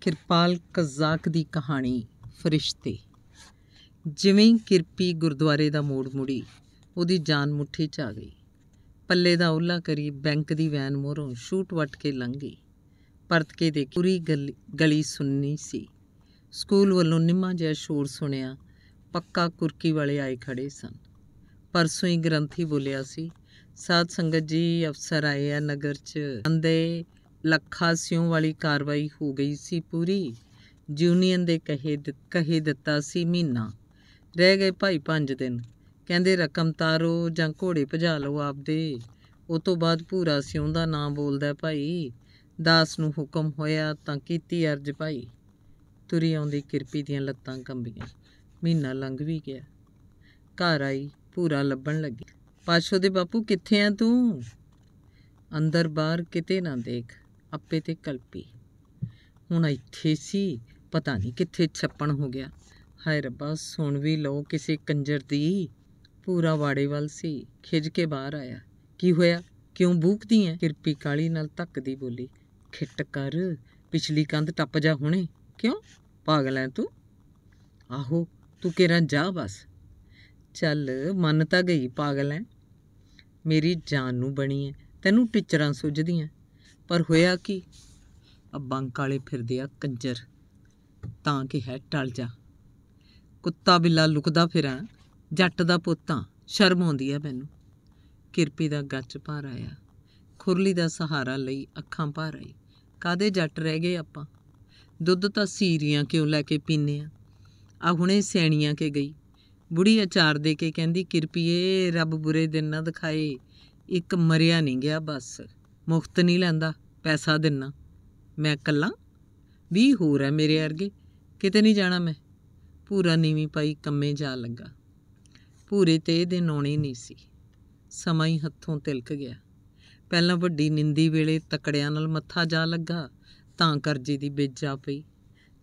Kirpal Kazakh ਦੀ ਕਹਾਣੀ ਫਰਿਸ਼ਤੇ ਜਿਵੇਂ ਕਿਰਪੀ ਗੁਰਦੁਆਰੇ ਦਾ ਮੋੜ ਮੁੜੀ ਉਹਦੀ ਜਾਨ ਮੁੱਠੀ 'ਚ ਆ ਗਈ ਪੱਲੇ ਦਾ ਉਹਲਾ ਕਰੀ ਬੈਂਕ ਦੀ ਵੈਨ ਮੋਰੋਂ ਸ਼ੂਟ ਵੱਟ ਕੇ ਲੰਗੀ ਪਰਤ ਕੇ ਦੇਖੀ ਪੂਰੀ ਗਲੀ ਸੁੰਨੀ ਸੀ ਸਕੂਲ ਵੱਲੋਂ ਨਿੰਮਾ ਜਿਹਾ ਸ਼ੋਰ ਸੁਣਿਆ ਪੱਕਾ ਕੁਰਕੀ ਵਾਲੇ ਆਏ ਖੜੇ ਸਨ ਪਰਸੋਂ ਹੀ ਗ੍ਰੰਥੀ ਬੋਲਿਆ ਸੀ ਸਾਧ ਸੰਗਤ ਜੀ ਅਫਸਰ ਆਏ ਆ ਨਗਰ 'ਚ ਅੰਦੇ ਲੱਖਾ ਸਿਉ ਵਾਲੀ ਕਾਰਵਾਈ ਹੋ ਗਈ ਸੀ ਪੂਰੀ ਜੂਨੀਅਨ ਦੇ ਕਹੇ ਕਹੇ ਦਿੱਤਾ ਸੀ ਮਹੀਨਾ ਰਹਿ ਗਏ ਭਾਈ 5 ਦਿਨ ਕਹਿੰਦੇ ਰਕਮ ਤਾਰੋ ਜਾਂ ਘੋੜੇ ਭਜਾ ਲਓ ਆਪਦੇ ਉਸ ਤੋਂ ਬਾਅਦ ਪੂਰਾ ਸਿਉ ਦਾ ਨਾਮ ਬੋਲਦਾ ਭਾਈ ਦਾਸ ਨੂੰ ਹੁਕਮ ਹੋਇਆ ਤਾਂ ਕੀਤੀ ਅਰਜ ਭਾਈ ਤੁਰੀ ਆਉਂਦੀ ਕਿਰਪੀ ਦੀਆਂ ਲੱਤਾਂ ਕੰਬੀਆਂ ਮਹੀਨਾ ਲੰਘ ਵੀ ਗਿਆ ਘਰ ਆਈ ਪੂਰਾ ਲੱਭਣ ਲੱਗੀ ਪਾਸ਼ੋ ਦੇ ਬਾਪੂ ਕਿੱਥੇ ਆ ਤੂੰ ਅੰਦਰ ਬਾਹਰ ਕਿਤੇ ਨਾ ਦੇਖ ਅੱਪੇ ਤੇ ਕਲਪੀ ਹੁਣ ਇੱਥੇ ਸੀ ਪਤਾ ਨਹੀਂ ਕਿੱਥੇ ਛੱਪਣ ਹੋ ਗਿਆ ਹਾਏ ਰੱਬਾ ਸੁਣ ਵੀ ਲਓ ਕਿਸੇ ਕੰਜਰ ਦੀ ਪੂਰਾ ਵਾੜੇ ਵੱਲ ਸੀ ਖਿੱਜ ਕੇ ਬਾਹਰ ਆਇਆ ਕੀ ਹੋਇਆ ਕਿਉਂ ਬੂਕਦੀ ਐ ਕਿਰਪੀ ਕਾਲੀ ਨਾਲ ਧੱਕਦੀ ਬੋਲੀ ਖਿੱਟ ਕਰ ਪਿਛਲੀ ਕੰਧ ਟੱਪ ਜਾ ਹੁਣੇ ਕਿਉਂ ਪਾਗਲ ਐ ਤੂੰ ਆਹੋ ਤੂੰ ਕਿਹੜਾ ਜਾ ਬਸ ਚੱਲ ਮੰਨ ਤਾਂ ਗਈ ਪਾਗਲ ਐ ਮੇਰੀ ਜਾਨ ਨੂੰ ਬਣੀ ਐ ਤੈਨੂੰ ਟਿਚਰਾਂ ਸੁੱਜਦੀਆਂ ਪਰ ਹੋਇਆ ਕੀ ਆ ਬੰਕ ਵਾਲੇ ਫਿਰਦੇ ਆ ਕੰਜਰ ਤਾਂ ਕਿ ਹੈ ਟਲ ਜਾ ਕੁੱਤਾ ਬਿੱਲਾ ਲੁਕਦਾ ਫਿਰਾਂ ਜੱਟ ਦਾ ਪੁੱਤਾਂ ਸ਼ਰਮ ਆਉਂਦੀ ਆ ਮੈਨੂੰ ਕਿਰਪੀ ਦਾ ਗੱਚ ਭਾਰ ਆਇਆ ਖੁਰਲੀ ਦਾ ਸਹਾਰਾ ਲਈ ਅੱਖਾਂ ਭਾਰ ਆਈ ਕਾਦੇ ਜੱਟ ਰਹਿ ਗਏ ਆਪਾਂ ਦੁੱਧ ਤਾਂ ਸੀਰੀਆਂ ਕਿਉਂ ਲੈ ਕੇ ਪੀਨੇ ਆ ਆ ਹੁਣੇ ਸੈਣੀਆਂ ਕੇ ਗਈ ਬੁੜੀ ਅਚਾਰ ਦੇ ਕੇ ਕਹਿੰਦੀ ਕਿਰਪੀਏ ਰੱਬ ਬੁਰੇ ਦਿਨ ਨਾ ਦਿਖਾਏ ਇੱਕ ਮਰਿਆ ਨਹੀਂ ਗਿਆ ਬਸ ਮੁਫਤ ਨਹੀਂ ਲੈਂਦਾ ਪੈਸਾ ਦਿੰਨਾ ਮੈਂ ਇਕੱਲਾ ਵੀ ਹੋਰ ਹੈ ਮੇਰੇ ਵਰਗੇ ਕਿਤੇ ਨਹੀਂ ਜਾਣਾ ਮੈਂ ਪੂਰਾ ਨੀਵੀਂ ਪਾਈ ਕੰਮੇ ਜਾ ਲੱਗਾ ਪੂਰੇ ਤੇ ਦੇ ਨੌਣੇ ਨਹੀਂ ਸੀ ਸਮਾਂ ਹੀ ਹੱਥੋਂ ਤਿਲਕ ਗਿਆ ਪਹਿਲਾਂ ਵੱਡੀ ਨਿੰਦੀ ਵੇਲੇ ਤਕੜਿਆਂ ਨਾਲ ਮੱਥਾ ਜਾ ਲੱਗਾ ਤਾਂ ਕਰਜ਼ੇ ਦੀ ਬੇਜਾ ਪਈ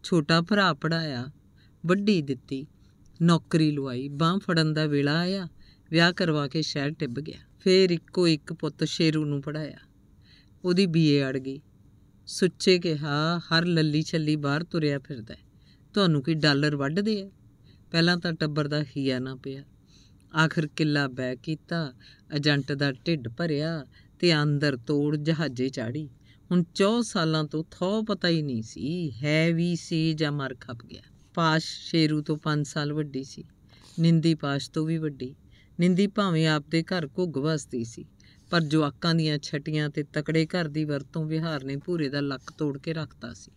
ਛੋਟਾ ਭਰਾ ਪੜਾਇਆ ਵੱਡੀ ਦਿੱਤੀ ਨੌਕਰੀ ਲਵਾਈ ਬਾਹ ਫੜਨ ਦਾ ਵੇਲਾ ਆਇਆ ਵਿਆਹ ਕਰਵਾ ਕੇ ਸ਼ਹਿਰ ਟਿੱਬ ਗਿਆ ਫੇਰ ਇੱਕੋ ਇੱਕ ਪੁੱਤ ਸ਼ੇਰੂ ਨੂੰ ਪੜਾਇਆ ਉਹਦੀ ਬੀਏ ਅੜ ਗਈ ਸੁੱਚੇ ਕਿਹਾ ਹਰ ਲੱਲੀ ਛੱਲੀ ਬਾਹਰ ਤੁਰਿਆ ਫਿਰਦਾ ਤੁਹਾਨੂੰ ਕੀ ਡਾਲਰ ਵੱਢਦੇ ਆ ਪਹਿਲਾਂ ਤਾਂ ਟੱਬਰ ਦਾ ਹੀਆ ਨਾ ਪਿਆ ਆਖਰ ਕਿੱਲਾ ਬੈ ਕੀਤਾ ਏਜੰਟ ਦਾ ਢਿੱਡ ਭਰਿਆ ਤੇ ਅੰਦਰ ਤੋੜ ਜਹਾਜ਼ੇ ਚਾੜੀ ਹੁਣ 4 ਸਾਲਾਂ ਤੋਂ ਥੋ ਪਤਾ ਹੀ ਨਹੀਂ ਸੀ ਹੈ ਵੀ ਸੀ ਜਾਂ ਮਰ ਖੱਪ ਗਿਆ ਪਾਸ਼ ਸ਼ੇਰੂ ਤੋਂ 5 ਸਾਲ ਵੱਡੀ ਸੀ ਨਿੰਦੀ ਪਾਸ਼ ਤੋਂ ਵੀ ਵੱਡੀ ਨਿੰਦੀ ਭਾਵੇਂ ਆਪਦੇ ਘਰ ਘੁੱਗ ਵਸਦੀ ਸੀ ਪਰ ਜਵਾਕਾਂ ਦੀਆਂ ਛਟੀਆਂ ਤੇ ਤਕੜੇ ਘਰ ਦੀ ਵਰਤੋਂ ਵਿਹਾਰ ਨੇ ਭੂਰੇ ਦਾ ਲੱਕ ਤੋੜ ਕੇ ਰੱਖਤਾ ਸੀ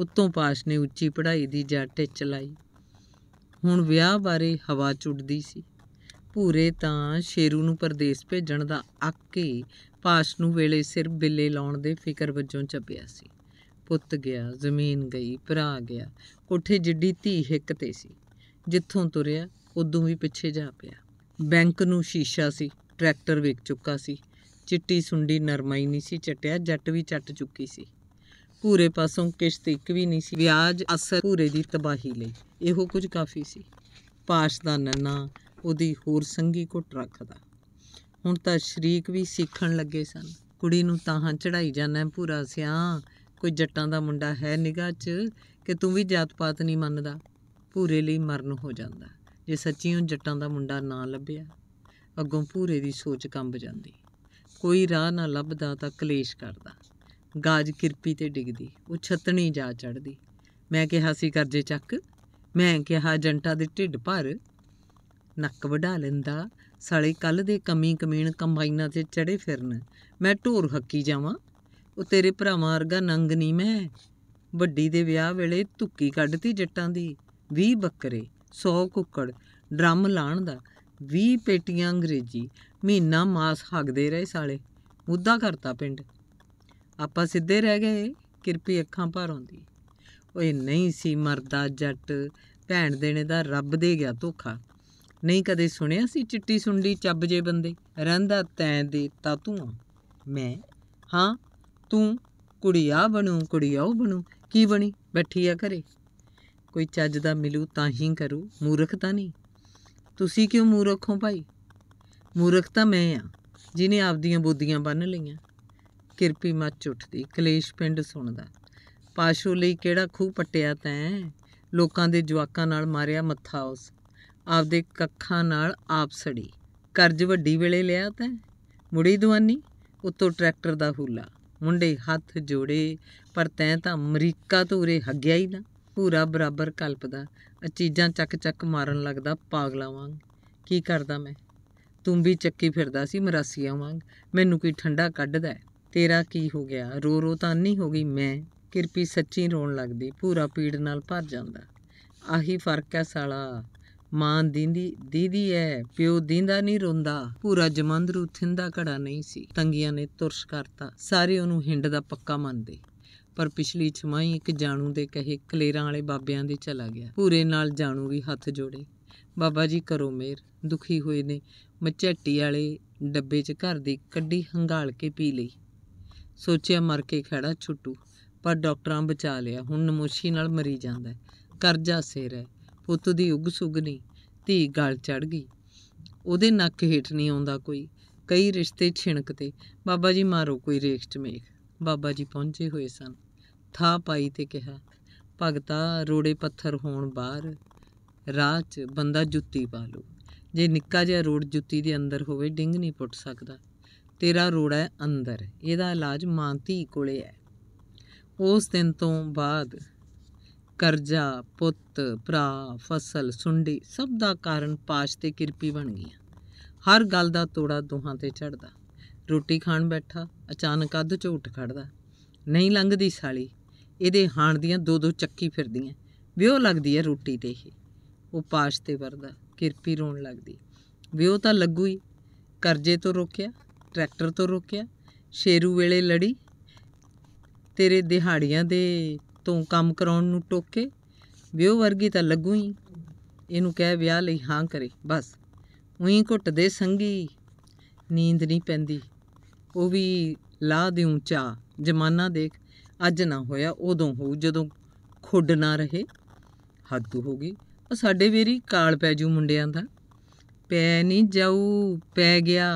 ਉੱਤੋਂ ਪਾਸ਼ ਨੇ ਉੱਚੀ ਪੜ੍ਹਾਈ ਦੀ ਜੱਟ ਚਲਾਈ ਹੁਣ ਵਿਆਹ ਬਾਰੇ ਹਵਾ ਚੁੱਟਦੀ ਸੀ ਭੂਰੇ ਤਾਂ ਸ਼ੇਰੂ ਨੂੰ ਪਰਦੇਸ ਭੇਜਣ ਦਾ ਆਕੇ ਪਾਸ਼ ਨੂੰ ਵੇਲੇ ਸਿਰ ਬਿੱਲੇ ਲਾਉਣ ਦੇ ਫਿਕਰ ਵੱਜੋਂ ਚੱਪਿਆ ਸੀ ਪੁੱਤ ਗਿਆ ਜ਼ਮੀਨ ਗਈ ਭਰਾ ਗਿਆ ਕੋਠੇ ਜਿੱਡੀ ਧੀ ਹਿੱਕ ਤੇ ਸੀ ਜਿੱਥੋਂ ਤੁਰਿਆ ਉਦੋਂ ਵੀ ਪਿੱਛੇ ਜਾ ਪਿਆ ਬੈਂਕ ਨੂੰ ਸ਼ੀਸ਼ਾ ਸੀ ਟਰੈਕਟਰ ਵੇਚ ਚੁੱਕਾ ਸੀ ਚਿੱਟੀ ਸੁੰਡੀ ਨਰਮਾਈ ਨਹੀਂ ਸੀ ਚਟਿਆ ਜੱਟ ਵੀ ਚੱਟ ਚੁੱਕੀ ਸੀ ਪੂਰੇ ਪਾਸੋਂ ਕਿਸ਼ਤ ਇੱਕ ਵੀ ਨਹੀਂ ਸੀ ਵਿਆਜ ਅਸਰ ਪੂਰੇ ਦੀ ਤਬਾਹੀ ਲਈ ਇਹੋ ਕੁਝ ਕਾਫੀ ਸੀ ਪਾਸ਼ ਦਾ ਨੰਨਾ ਉਹਦੀ ਹੋਰ ਸੰਗੀ ਘੁੱਟ ਰੱਖਦਾ ਹੁਣ ਤਾਂ ਸ਼ਰੀਕ ਵੀ ਸਿੱਖਣ ਲੱਗੇ ਸਨ ਕੁੜੀ ਨੂੰ ਤਾਹਾਂ ਚੜਾਈ ਜਾਣਾ ਪੂਰਾ ਸਿਆ ਕੋਈ ਜੱਟਾਂ ਦਾ ਮੁੰਡਾ ਹੈ ਨਿਗਾਹ 'ਚ ਕਿ ਤੂੰ ਵੀ ਜਾਤ ਪਾਤ ਨਹੀਂ ਮੰਨਦਾ ਪੂਰੇ ਲਈ ਮਰਨ ਹੋ ਜਾਂਦਾ ਜੇ ਸੱਚੀ ਉਹ ਜੱਟਾਂ ਦਾ ਮੁੰਡਾ ਨਾ ਲੱਭਿਆ ਅਗੋਂ ਪੂਰੇ ਦੀ ਸੋਚ ਕੰਬ ਜਾਂਦੀ ਕੋਈ ਰਾਹ ਨਾ ਲੱਭਦਾ ਤਾਂ ਕਲੇਸ਼ ਕਰਦਾ ਗਾਜ ਕਿਰਪੀ ਤੇ ਡਿੱਗਦੀ ਉਹ ਛਤਣੀ ਜਾ ਚੜਦੀ ਮੈਂ ਕਿਹਾ ਸੀ ਕਰਜੇ ਚੱਕ ਮੈਂ ਕਿਹਾ ਜੰਟਾ ਦੇ ਢਿੱਡ ਭਰ ਨੱਕ ਵਢਾ ਲੈਂਦਾ ਸਾਲੇ ਕੱਲ ਦੇ ਕਮੀ ਕਮੀਣ ਕੰਬਾਈਨਾਂ ਤੇ ਚੜੇ ਫਿਰਨ ਮੈਂ ਢੋਰ ਹੱਕੀ ਜਾਵਾਂ ਉਹ ਤੇਰੇ ਭਰਾਵਾਂ ਵਰਗਾ ਨੰਗ ਨਹੀਂ ਮੈਂ ਵੱਡੀ ਦੇ ਵਿਆਹ ਵੇਲੇ ਧੁੱਕੀ ਕੱਢਤੀ ਜੱਟਾਂ ਦੀ 20 ਬੱਕਰੇ 100 ਕੁੱਕੜ ਡਰਮ ਲਾਣ ਦਾ 20 ਪੇਟੀਆਂ ਅੰਗਰੇਜ਼ੀ ਮਹੀਨਾ ਮਾਸ ਹੱਗਦੇ ਰਹੇ ਸਾਲੇ ਮੁੱਦਾ ਕਰਤਾ ਪਿੰਡ ਆਪਾਂ ਸਿੱਧੇ ਰਹਿ ਗਏ ਕਿਰਪੀ ਅੱਖਾਂ ਭਰ ਆਉਂਦੀ ਓਏ ਨਹੀਂ ਸੀ ਮਰਦਾ ਜੱਟ ਭੈਣ ਦੇਣੇ ਦਾ ਰੱਬ ਦੇ ਗਿਆ ਧੋਖਾ ਨਹੀਂ ਕਦੇ ਸੁਣਿਆ ਸੀ ਚਿੱਟੀ ਸੁੰਡੀ ਚੱਬ ਜੇ ਬੰਦੇ ਰਹਿੰਦਾ ਤੈਂ ਦੇ ਤਾ ਤੂੰ ਮੈਂ ਹਾਂ ਤੂੰ ਕੁੜੀਆ ਬਣੂ ਉਹ ਬਣੂ ਕੀ ਬਣੀ ਬੈਠੀ ਆ ਘਰੇ ਕੋਈ ਚੱਜ ਦਾ ਮਿਲੂ ਤਾਂ ਹੀ ਕਰੂ ਮੂਰਖ ਤਾਂ ਨਹੀਂ ਤੁਸੀਂ ਕਿਉਂ ਮੂਰਖ ਹੋ ਭਾਈ ਮੂਰਖ ਤਾਂ ਮੈਂ ਆ ਜਿਨੇ ਆਪਦੀਆਂ ਬੋਦੀਆਂ ਬੰਨ ਲਈਆਂ ਕਿਰਪੀ ਮੱਚ ਉੱਠਦੀ ਕਲੇਸ਼ ਪਿੰਡ ਸੁਣਦਾ ਪਾਸ਼ੂ ਲਈ ਕਿਹੜਾ ਖੂਹ ਪਟਿਆ ਤੈਂ ਲੋਕਾਂ ਦੇ ਜਵਾਕਾਂ ਨਾਲ ਮਾਰਿਆ ਮੱਥਾ ਉਸ ਆਪਦੇ ਕੱਖਾਂ ਨਾਲ ਆਪ ਸੜੀ ਕਰਜ਼ ਵੱਡੀ ਵੇਲੇ ਲਿਆ ਤੈਂ ਮੁੜੀ ਦਵਾਨੀ ਉੱਤੋਂ ਟਰੈਕਟਰ ਦਾ ਹੂਲਾ ਮੁੰਡੇ ਹੱਥ ਜੋੜੇ ਪਰ ਤੈਂ ਤਾਂ ਅਮਰੀਕਾ ਤੋਂ ਉਰੇ ਹੱਗਿਆ ਹੀ ਨਾ ਪੂਰਾ ਬਰਾਬਰ ਕਲਪਦਾ ਅ ਚੀਜ਼ਾਂ ਚੱਕ ਚੱਕ ਮਾਰਨ ਲੱਗਦਾ ਪਾਗਲਾ ਵਾਂਗ ਕੀ ਕਰਦਾ ਮੈਂ ਤੂੰ ਵੀ ਚੱਕੀ ਫਿਰਦਾ ਸੀ ਮਰਾਸੀਆਂ ਵਾਂਗ ਮੈਨੂੰ ਕੋਈ ਠੰਡਾ ਕੱਢਦਾ ਤੇਰਾ ਕੀ ਹੋ ਗਿਆ ਰੋ ਰੋ ਤਾਂ ਨਹੀਂ ਹੋ ਗਈ ਮੈਂ ਕਿਰਪੀ ਸੱਚੀ ਰੋਣ ਲੱਗਦੀ ਪੂਰਾ ਪੀੜ ਨਾਲ ਭਰ ਜਾਂਦਾ ਆਹੀ ਫਰਕ ਐ ਸਾਲਾ ਮਾਂ ਦੀਂਦੀ ਦੀਦੀ ਐ ਪਿਓ ਦੀਂਦਾ ਨਹੀਂ ਰੋਂਦਾ ਪੂਰਾ ਜਮੰਦਰੂ ਥਿੰਦਾ ਘੜਾ ਨਹੀਂ ਸੀ ਤੰਗੀਆਂ ਨੇ ਤੁਰਸ਼ ਕਰਤਾ ਸਾਰੇ ਉਹਨੂੰ ਹਿੰਡ ਦਾ ਪੱਕਾ ਮੰਨਦੇ ਪਰ ਪਿਛਲੀ ਛਮਾਈ ਇੱਕ ਜਾਣੂ ਦੇ ਕਹੇ ਕਲੇਰਾਂ ਵਾਲੇ ਬਾਬਿਆਂ ਦੇ ਚਲਾ ਗਿਆ ਪੂਰੇ ਨਾਲ ਜਾਣੂ ਵੀ ਹੱਥ ਜੋੜੇ ਬਾਬਾ ਜੀ ਕਰੋ ਮੇਰ ਦੁਖੀ ਹੋਏ ਨੇ ਮਚੱਟੀ ਵਾਲੇ ਡੱਬੇ 'ਚ ਘਰ ਦੀ ਕੱਢੀ ਹੰਗਾਲ ਕੇ ਪੀ ਲਈ ਸੋਚਿਆ ਮਰ ਕੇ ਖੜਾ ਛੁੱਟੂ ਪਰ ਡਾਕਟਰਾਂ ਬਚਾ ਲਿਆ ਹੁਣ ਨਮੋਸ਼ੀ ਨਾਲ ਮਰੀ ਜਾਂਦਾ ਕਰਜ਼ਾ ਸਿਰ ਹੈ ਪੁੱਤ ਦੀ ਉਗ ਸੁਗ ਨਹੀਂ ਧੀ ਗਲ ਚੜ ਗਈ ਉਹਦੇ ਨੱਕ ਹੇਠ ਨਹੀਂ ਆਉਂਦਾ ਕੋਈ ਕਈ ਰਿਸ਼ਤੇ ਛਿਣਕਤੇ ਬਾਬਾ ਜੀ ਮਾਰੋ ਕੋਈ ਰੇਖ ਚ ਮੇਖ ਬਾਬਾ ਜੀ ਪਹੁੰਚੇ ਹੋਏ ਸਨ ਥਾ ਪਾਈ ਤੇ ਕਿਹਾ ਭਗਤਾ ਰੋੜੇ ਪੱਥਰ ਹੋਣ ਬਾਹਰ ਰਾਹ 'ਚ ਬੰਦਾ ਜੁੱਤੀ ਪਾ ਲੂ ਜੇ ਨਿੱਕਾ ਜਿਹਾ ਰੋੜ ਜੁੱਤੀ ਦੇ ਅੰਦਰ ਹੋਵੇ ਡਿੰਗ ਨਹੀਂ ਪੁੱਟ ਸਕਦਾ ਤੇਰਾ ਰੋੜਾ ਹੈ ਅੰਦਰ ਇਹਦਾ ਇਲਾਜ ਮਾਂਤੀ ਕੋਲੇ ਹੈ ਉਸ ਦਿਨ ਤੋਂ ਬਾਅਦ ਕਰਜ਼ਾ ਪੁੱਤ ਭਰਾ ਫਸਲ ਸੁੰਡੀ ਸਭ ਦਾ ਕਾਰਨ ਪਾਸ਼ ਤੇ ਕਿਰਪੀ ਬਣ ਗਈਆਂ ਹਰ ਗੱਲ ਦਾ ਤੋੜਾ ਦੋਹਾਂ ਤੇ ਚੜਦਾ ਰੋਟੀ ਖਾਣ ਬੈਠਾ ਅਚਾਨਕ ਅੱਧ ਝੂਟ ਖੜਦਾ ਨਹੀਂ ਲੰਘਦੀ ਸਾਲੀ ਇਹਦੇ ਹਾਣ ਦੀਆਂ ਦੋ ਦੋ ਚੱਕੀ ਫਿਰਦੀਆਂ ਵਿਉਹ ਲੱਗਦੀ ਹੈ ਰੋਟੀ ਤੇ ਹੀ ਉਹ ਪਾਸ਼ ਤੇ ਵਰਦਾ ਕਿਰਪੀ ਰੋਣ ਲੱਗਦੀ ਵਿਉਹ ਤਾਂ ਲੱਗੂ ਹੀ ਕਰਜ਼ੇ ਤੋਂ ਰੋਕਿਆ ਟਰੈਕਟਰ ਤੋਂ ਰੋਕਿਆ ਸ਼ੇਰੂ ਵੇਲੇ ਲੜੀ ਤੇਰੇ ਦਿਹਾੜੀਆਂ ਦੇ ਤੋਂ ਕੰਮ ਕਰਾਉਣ ਨੂੰ ਟੋਕੇ ਵਿਉਹ ਵਰਗੀ ਤਾਂ ਲੱਗੂ ਹੀ ਇਹਨੂੰ ਕਹਿ ਵਿਆਹ ਲਈ ਹਾਂ ਕਰੇ ਬਸ ਉਹੀ ਘੁੱਟਦੇ ਸੰਗੀ ਨੀਂਦ ਨਹੀਂ ਪੈਂਦੀ ਉਹ ਵੀ ਲਾ ਦਿਉ ਚਾ ਜਮਾਨਾ ਦੇਖ ਅੱਜ ਨਾ ਹੋਇਆ ਉਦੋਂ ਹੋਊ ਜਦੋਂ ਖੁੱਡ ਨਾ ਰਹੇ ਹੱਦ ਹੋ ਗਈ ਉਹ ਸਾਡੇ ਵੇਰੀ ਕਾਲ ਪੈ ਜੂ ਮੁੰਡਿਆਂ ਦਾ ਪੈ ਨਹੀਂ ਜਾਊ ਪੈ ਗਿਆ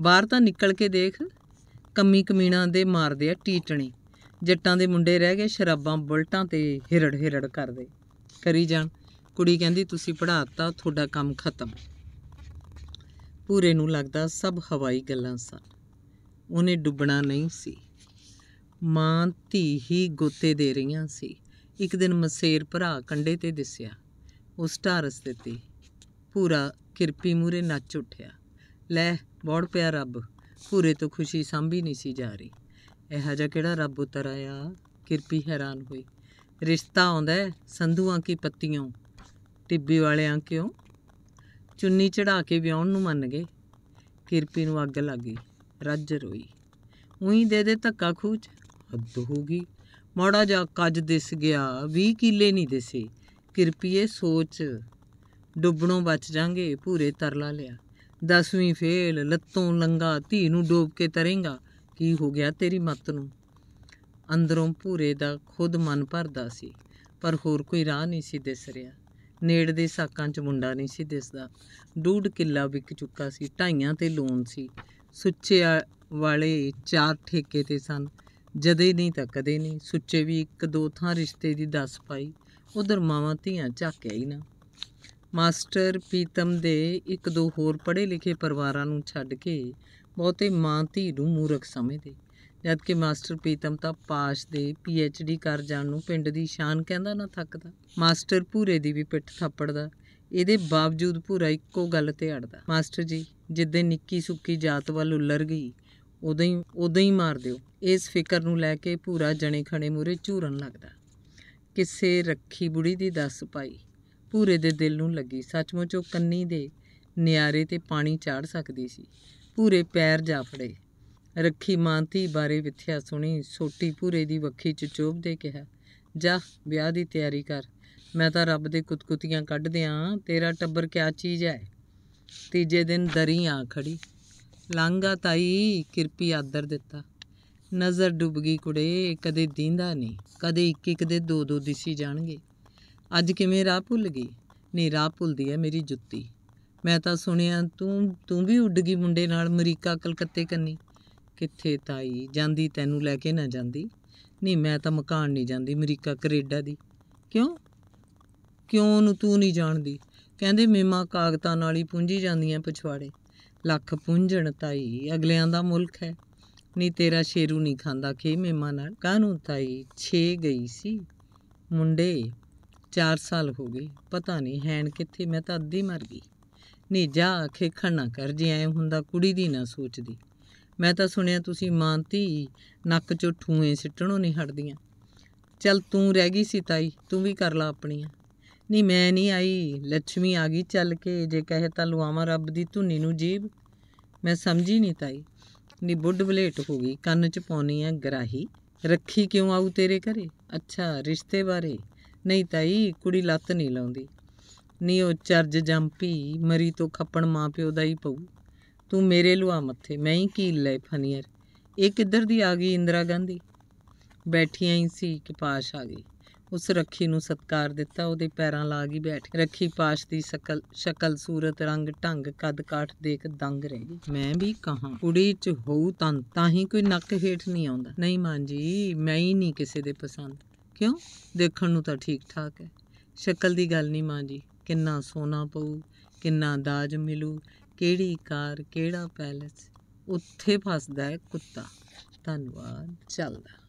ਬਾਹਰ ਤਾਂ ਨਿਕਲ ਕੇ ਦੇਖ ਕੰਮੀ ਕਮੀਣਾ ਦੇ ਮਾਰਦੇ ਆ ਟੀਟਣੀ ਜੱਟਾਂ ਦੇ ਮੁੰਡੇ ਰਹਿ ਗਏ ਸ਼ਰਾਬਾਂ ਬੁਲਟਾਂ ਤੇ ਹਿਰੜ ਹਿਰੜ ਕਰਦੇ ਕਰੀ ਜਾਣ ਕੁੜੀ ਕਹਿੰਦੀ ਤੁਸੀਂ ਪੜਾਤਾ ਤੁਹਾਡਾ ਕੰਮ ਖਤਮ ਪੂਰੇ ਨੂੰ ਲੱਗਦਾ ਸਭ ਹਵਾਈ ਗੱਲਾਂ ਸਨ ਉਹਨੇ ਡੁੱਬਣਾ ਨਹੀਂ ਸੀ ਮਾਂ ਧੀ ਹੀ ਗੋਤੇ ਦੇ ਰਹੀਆਂ ਸੀ ਇੱਕ ਦਿਨ ਮਸੇਰ ਭਰਾ ਕੰਡੇ ਤੇ ਦਿਸਿਆ ਉਸ ਢਾਰਸ ਦਿੱਤੀ ਪੂਰਾ ਕਿਰਪੀ ਮੂਰੇ ਨੱਚ ਉੱਠਿਆ ਲੈ ਬੋੜ ਪਿਆ ਰੱਬ ਪੂਰੇ ਤੋਂ ਖੁਸ਼ੀ ਸੰਭੀ ਨਹੀਂ ਸੀ ਜਾ ਰਹੀ ਇਹੋ ਜਿਹਾ ਕਿਹੜਾ ਰੱਬ ਉਤਰ ਆਇਆ ਕਿਰਪੀ ਹੈਰਾਨ ਹੋਈ ਰਿਸ਼ਤਾ ਆਉਂਦਾ ਸੰਧੂਆਂ ਕੀ ਪੱਤੀਆਂ ਟਿੱਬੀ ਵਾਲਿਆਂ ਕਿਉਂ ਚੁੰਨੀ ਚੜਾ ਕੇ ਵਿਆਹਣ ਨੂੰ ਮੰਨ ਗਏ ਕਿਰਪੀ ਨੂੰ ਅੱਗ ਲੱਗ ਗਈ ਰੱਜ ਰੋਈ ਉਹੀ ਦੇ ਦੇ ਧੱਕਾ ਖੂਚ ਹੱਦ ਹੋ ਗਈ ਮੋੜਾ ਜਾ ਕੱਜ ਦਿਸ ਗਿਆ 20 ਕਿੱਲੇ ਨਹੀਂ ਦਿਸੇ ਕਿਰਪੀਏ ਸੋਚ ਡੁੱਬਣੋਂ ਬਚ ਜਾਾਂਗੇ ਪੂਰੇ ਤਰਲਾ ਲਿਆ ਦਸਵੀਂ ਫੇਲ ਲੱਤੋਂ ਲੰਗਾ ਧੀ ਨੂੰ ਡੋਬ ਕੇ ਤਰੇਗਾ ਕੀ ਹੋ ਗਿਆ ਤੇਰੀ ਮੱਤ ਨੂੰ ਅੰਦਰੋਂ ਪੂਰੇ ਦਾ ਖੁਦ ਮਨ ਭਰਦਾ ਸੀ ਪਰ ਹੋਰ ਕੋਈ ਰਾਹ ਨਹੀਂ ਸੀ ਦਿਸ ਰਿਹਾ ਨੇੜ ਦੇ ਸਾਕਾਂ 'ਚ ਮੁੰਡਾ ਨਹੀਂ ਸੀ ਦਿਸਦਾ ਡੂਡ ਕਿੱਲਾ ਵਿਕ ਚੁੱਕਾ ਸੀ ਢਾਈਆਂ ਤੇ ਲੋਨ ਸੀ ਸੁੱਚੇ ਵਾਲੇ ਚਾਰ ਠੇਕੇ ਤੇ ਸਨ ਜਦੇ ਨਹੀਂ ਤਾਂ ਕਦੇ ਨਹੀਂ ਸੁੱਚੇ ਵੀ ਇੱਕ ਦੋ ਥਾਂ ਰਿਸ਼ਤੇ ਦੀ ਦੱਸ ਪਾਈ ਉਧਰ ਮਾਵਾਂ ਧੀਆਂ ਝਾਕਿਆ ਹੀ ਨਾ ਮਾਸਟਰ ਪੀਤਮ ਦੇ ਇੱਕ ਦੋ ਹੋਰ ਪੜ੍ਹੇ ਲਿਖੇ ਪਰਿਵਾਰਾਂ ਨੂੰ ਛੱਡ ਕੇ ਬਹੁਤੇ ਮਾਂ ਧੀ ਨੂੰ ਮੂਰਖ ਸਮਝਦੇ ਜਦ ਕਿ ਮਾਸਟਰ ਪੀਤਮ ਤਾਂ ਪਾਸ਼ ਦੇ ਪੀ ਐਚ ਡੀ ਕਰ ਜਾਣ ਨੂੰ ਪਿੰਡ ਦੀ ਸ਼ਾਨ ਕਹਿੰਦਾ ਨਾ ਥੱਕਦਾ ਮਾਸਟਰ ਭੂਰੇ ਦੀ ਵੀ ਪਿੱਠ ਥਾਪੜਦਾ ਇਹਦੇ ਬਾਵਜੂਦ ਭੂਰਾ ਇੱਕੋ ਗੱਲ ਤੇ ਅੜਦਾ ਮਾਸਟਰ ਜੀ ਜਿੱਦੇ ਨਿੱਕੀ ਸੁੱਕੀ ਜਾਤ ਵੱਲ ਉੱਲਰ ਗਈ ਉਦੋਂ ਹੀ ਉਦੋਂ ਹੀ ਮਾਰ ਦਿਓ ਇਸ ਫਿਕਰ ਨੂੰ ਲੈ ਕੇ ਪੂਰਾ ਜਣੇ ਖਣੇ ਮੂਰੇ ਝੂਰਨ ਲੱਗਦਾ ਕਿਸੇ ਰੱਖੀ ਬੁੜੀ ਦੀ ਦੱਸ ਪਾਈ ਪੂਰੇ ਦੇ ਦਿਲ ਨੂੰ ਲੱਗੀ ਸੱਚਮੁੱਚ ਉਹ ਕੰਨੀ ਦੇ ਨਿਆਰੇ ਤੇ ਪਾਣੀ ਚਾੜ ਸਕਦੀ ਸੀ ਪੂਰੇ ਪੈਰ ਜਾਫੜੇ ਰੱਖੀ ਮਾਂਤੀ ਬਾਰੇ ਵਿਥਿਆ ਸੁਣੀ ਸੋਟੀ ਪੂਰੇ ਦੀ ਵੱਖੀ ਚ ਚੋਬ ਦੇ ਕਿਹਾ ਜਾ ਵਿਆਹ ਦੀ ਤਿਆਰੀ ਕਰ ਮੈਂ ਤਾਂ ਰੱਬ ਦੇ ਕੁਤਕੁਤੀਆਂ ਕੱਢਦਿਆਂ ਤੇਰਾ ਟੱਬਰ ਕਿਆ ਚੀਜ਼ ਹੈ ਤੀਜੇ ਦਿਨ ਦਰੀ ਆ ਖੜੀ ਲਾਂਗਾ ਤਾਈ ਕਿਰਪੀ ਆਦਰ ਦਿੱਤਾ ਨਜ਼ਰ ਡੁੱਬ ਗਈ ਕੁੜੇ ਕਦੇ ਦੀਂਦਾ ਨਹੀਂ ਕਦੇ ਇੱਕ ਇੱਕ ਦੇ ਦੋ ਦੋ ਦਿਸੀ ਜਾਣਗੇ ਅੱਜ ਕਿਵੇਂ ਰਾਹ ਭੁੱਲ ਗਈ ਨਹੀਂ ਰਾਹ ਭੁੱਲਦੀ ਐ ਮੇਰੀ ਜੁੱਤੀ ਮੈਂ ਤਾਂ ਸੁਣਿਆ ਤੂੰ ਤੂੰ ਵੀ ਉੱਡ ਗਈ ਮੁੰਡੇ ਨਾਲ ਅਮਰੀਕਾ ਕਲਕੱਤੇ ਕੰਨੀ ਕਿੱਥੇ ਤਾਈ ਜਾਂਦੀ ਤੈਨੂੰ ਲੈ ਕੇ ਨਾ ਜਾਂਦੀ ਨਹੀਂ ਮੈਂ ਤਾਂ ਮਕਾਨ ਨਹੀਂ ਜਾਂਦੀ ਅਮਰੀਕਾ ਕੈਨੇਡਾ ਦੀ ਕਿਉਂ ਕਿਉਂ ਨੂੰ ਤੂੰ ਨਹੀਂ ਜਾਣਦੀ ਕਹਿੰਦੇ ਮੇਮਾ ਕਾਗਤਾਂ ਨਾਲ ਹੀ ਪੁੰਜੀ ਜਾਂਦੀਆਂ ਪਛਵਾੜੇ ਲੱਖ ਪੁੰਜਣ ਤਾਈ ਅਗਲਿਆਂ ਦਾ ਮੁਲਕ ਹੈ ਨਹੀਂ ਤੇਰਾ ਸ਼ੇਰੂ ਨਹੀਂ ਖਾਂਦਾ ਖੇ ਮੇਮਾ ਨਾਲ ਕਾਹਨੂੰ ਤਾਈ 6 ਗਈ ਸੀ ਮੁੰਡੇ 4 ਸਾਲ ਹੋ ਗਏ ਪਤਾ ਨਹੀਂ ਹੈਣ ਕਿੱਥੇ ਮੈਂ ਤਾਂ ਅੱਧੀ ਮਰ ਗਈ ਨਹੀਂ ਜਾ ਖੇਖਣ ਨਾ ਕਰ ਜੇ ਐ ਹੁੰਦਾ ਕੁੜੀ ਦੀ ਨਾ ਸੋਚਦੀ ਮੈਂ ਤਾਂ ਸੁਣਿਆ ਤੁਸੀਂ ਮਾਨਤੀ ਨੱਕ ਚੋਂ ਠੂਏ ਸਿੱਟਣੋਂ ਨਹੀਂ ਹਟਦੀਆਂ ਚੱਲ ਤੂੰ ਰਹਿ ਗਈ ਸੀ ਤਾਈ ਤੂੰ ਵੀ ਕਰ ਲੈ ਆਪਣੀਆਂ ਨਹੀਂ ਮੈਂ ਨਹੀਂ ਆਈ ਲక్ష్ਮੀ ਆ ਗਈ ਚੱਲ ਕੇ ਜੇ ਕਹੇ ਤਾਂ ਲੁਆਵਾਂ ਰੱਬ ਦੀ ਧੁਨੀ ਨੂੰ ਜੀਬ ਮੈਂ ਸਮਝੀ ਨਹੀਂ ਤਾਈ ਨੀ ਬੁੱਢ ਬਲੇਟ ਹੋ ਗਈ ਕੰਨ 'ਚ ਪਾਉਣੀ ਆ ਗਰਾਹੀ ਰੱਖੀ ਕਿਉਂ ਆਉ ਤੇਰੇ ਘਰੇ ਅੱਛਾ ਰਿਸ਼ਤੇ ਬਾਰੇ ਨਹੀਂ ਤਾਈ ਕੁੜੀ ਲੱਤ ਨਹੀਂ ਲਾਉਂਦੀ ਨੀ ਉਹ ਚਰਜ ਜੰਪੀ ਮਰੀ ਤੋਂ ਖੱਪਣ ਮਾਂ ਪਿਓ ਦਾ ਹੀ ਪਊ ਤੂੰ ਮੇਰੇ ਲੁਆ ਮੱਥੇ ਮੈਂ ਹੀ ਕੀ ਲੈ ਫਨੀਅਰ ਇਹ ਕਿੱਧਰ ਦੀ ਆ ਗਈ ਇੰਦਰਾ ਗਾਂਧੀ ਬੈਠੀਆਂ ਹੀ ਸੀ ਕਿ ਪਾਸ਼ ਆ ਗਈ ਉਸ ਰੱਖੀ ਨੂੰ ਸਤਕਾਰ ਦਿੱਤਾ ਉਹਦੇ ਪੈਰਾਂ ਲਾ ਗਈ ਬੈਠ ਰੱਖੀ ਪਾਸ਼ ਦੀ ਸ਼ਕਲ ਸ਼ਕਲ ਸੂਰਤ ਰੰਗ ਢੰਗ ਕਦ ਕਾਠ ਦੇਖ ਦੰਗ ਰਹਿ ਗਈ ਮੈਂ ਵੀ ਕਹਾ ਕੁੜੀ ਚ ਹੋਊ ਤਾਂ ਤਾਂ ਹੀ ਕੋਈ ਨੱਕ ਹੇਠ ਨਹੀਂ ਆਉਂਦਾ ਨਹੀਂ ਮਾਂ ਜੀ ਮੈਂ ਹੀ ਨਹੀਂ ਕਿਸੇ ਦੇ ਪਸੰਦ ਕਿਉਂ ਦੇਖਣ ਨੂੰ ਤਾਂ ਠੀਕ ਠਾਕ ਹੈ ਸ਼ਕਲ ਦੀ ਗੱਲ ਨਹੀਂ ਮਾਂ ਜੀ ਕਿੰਨਾ ਸੋਨਾ ਪਊ ਕਿੰਨਾ ਦਾਜ ਮਿਲੂ ਕਿਹੜੀ ਕਾਰ ਕਿਹੜਾ ਪੈਲਸ ਉੱਥੇ ਫਸਦਾ ਹੈ ਕੁੱਤਾ ਧੰਨਵਾਦ ਚੱਲਦਾ